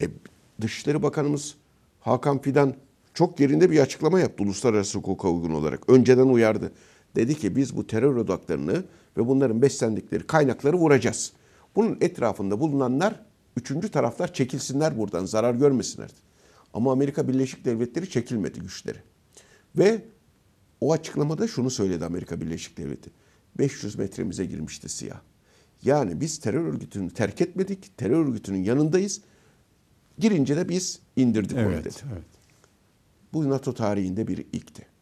E, Dışişleri Bakanımız Hakan Fidan çok yerinde bir açıklama yaptı uluslararası hukuka uygun olarak. Önceden uyardı. Dedi ki biz bu terör odaklarını ve bunların beslendikleri kaynakları vuracağız. Bunun etrafında bulunanlar, üçüncü taraflar çekilsinler buradan, zarar görmesinler. Ama Amerika Birleşik Devletleri çekilmedi güçleri. Ve o açıklamada şunu söyledi Amerika Birleşik Devleti. 500 metremize girmişti siyah. Yani biz terör örgütünü terk etmedik, terör örgütünün yanındayız Girince de biz indirdik evet, onu dedi. Evet. Bu NATO tarihinde bir ilkti.